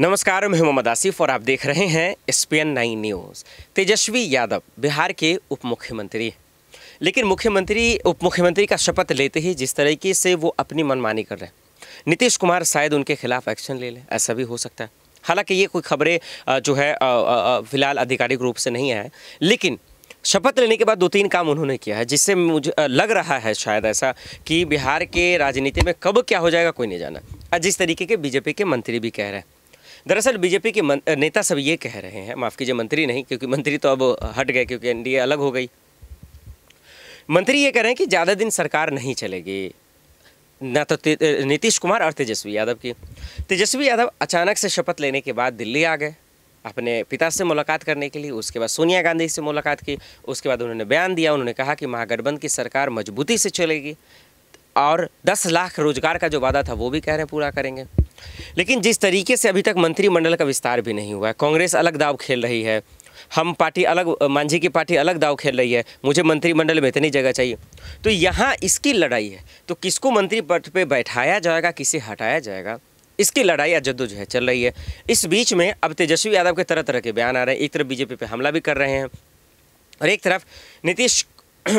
नमस्कार मैं मोहम्मद आसिफ और आप देख रहे हैं SPN nine news Tejashwi Yadav Bihar के उप मुख्यमंत्री लेकिन मुख्यमंत्री उप मुख्यमंत्री का शपथ लेते ही जिस तरीके से वो अपनी मनमानी कर रहे हैं नीतीश कुमार शायद उनके खिलाफ एक्शन ले लें ऐसा भी हो सकता है हालांकि ये कोई खबरें जो है फिलहाल आधिकारिक रूप से नहीं है लेकिन शपथ लेने के बाद दो तीन काम उन्होंने किया है जिससे मुझे लग रहा है शायद ऐसा कि बिहार के राजनीति में कब क्या हो जाएगा कोई नहीं जाना जिस तरीके के बीजेपी के मंत्री भी कह रहे हैं दरअसल बीजेपी के नेता सब ये कह रहे हैं माफ़ कीजिए मंत्री नहीं क्योंकि मंत्री तो अब हट गए क्योंकि एनडीए अलग हो गई मंत्री ये कह रहे हैं कि ज़्यादा दिन सरकार नहीं चलेगी ना तो नीतीश कुमार और तेजस्वी यादव की तेजस्वी यादव अचानक से शपथ लेने के बाद दिल्ली आ गए अपने पिता से मुलाकात करने के लिए उसके बाद सोनिया गांधी से मुलाकात की उसके बाद उन्होंने बयान दिया उन्होंने कहा कि महागठबंधन की सरकार मजबूती से चलेगी और 10 लाख रोजगार का जो वादा था वो भी कह रहे हैं पूरा करेंगे लेकिन जिस तरीके से अभी तक मंत्रिमंडल का विस्तार भी नहीं हुआ है कांग्रेस अलग दाव खेल रही है हम पार्टी अलग मांझी की पार्टी अलग दाव खेल रही है मुझे मंत्रिमंडल में इतनी जगह चाहिए तो यहाँ इसकी लड़ाई है तो किसको मंत्री पद पर बैठाया जाएगा किसे हटाया जाएगा इसकी लड़ाई जो है चल रही है इस बीच में अब तेजस्वी यादव के तरह तरह के बयान आ रहे हैं एक तरफ बीजेपी पर हमला भी कर रहे हैं और एक तरफ नीतीश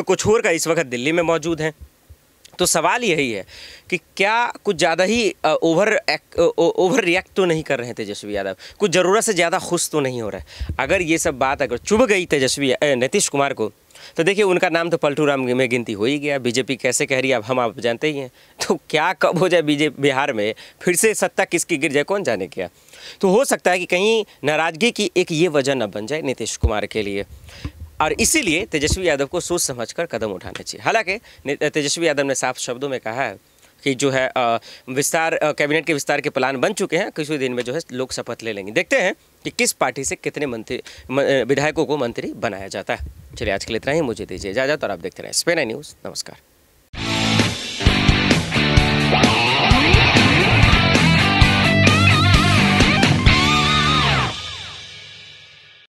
को का इस वक्त दिल्ली में मौजूद हैं तो सवाल यही है कि क्या कुछ ज़्यादा ही ओवर ओवर रिएक्ट तो नहीं कर रहे हैं तेजस्वी यादव कुछ ज़रूरत से ज़्यादा खुश तो नहीं हो रहा है अगर ये सब बात अगर चुभ गई तेजस्वी नीतीश कुमार को तो देखिए उनका नाम तो पलटू राम में गिनती हो ही गया बीजेपी कैसे कह रही है अब हम आप जानते ही हैं तो क्या कब हो जाए बीजेपी बिहार में फिर से सत्ता किसकी गिर जाए कौन जाने क्या तो हो सकता है कि कहीं नाराज़गी की एक ये वजह न बन जाए नीतीश कुमार के लिए और इसीलिए तेजस्वी यादव को सोच समझकर कदम उठाना चाहिए हालांकि तेजस्वी यादव ने साफ शब्दों में कहा है कि जो है विस्तार कैबिनेट के विस्तार के प्लान बन चुके हैं कुछ दिन में जो है लोग शपथ ले लेंगे देखते हैं कि किस पार्टी से कितने मंत्री विधायकों को मंत्री बनाया जाता है चलिए आज के लिए इतना ही मुझे दीजिए इजाजत और आप देखते रहें स्पेन न्यूज़ नमस्कार